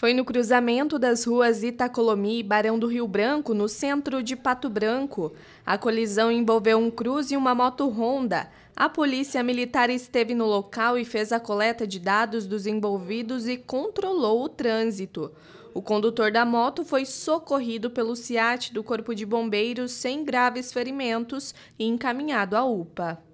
Foi no cruzamento das ruas Itacolomi e Barão do Rio Branco, no centro de Pato Branco. A colisão envolveu um cruz e uma moto Honda. A polícia militar esteve no local e fez a coleta de dados dos envolvidos e controlou o trânsito. O condutor da moto foi socorrido pelo SIAT do Corpo de Bombeiros sem graves ferimentos e encaminhado à UPA.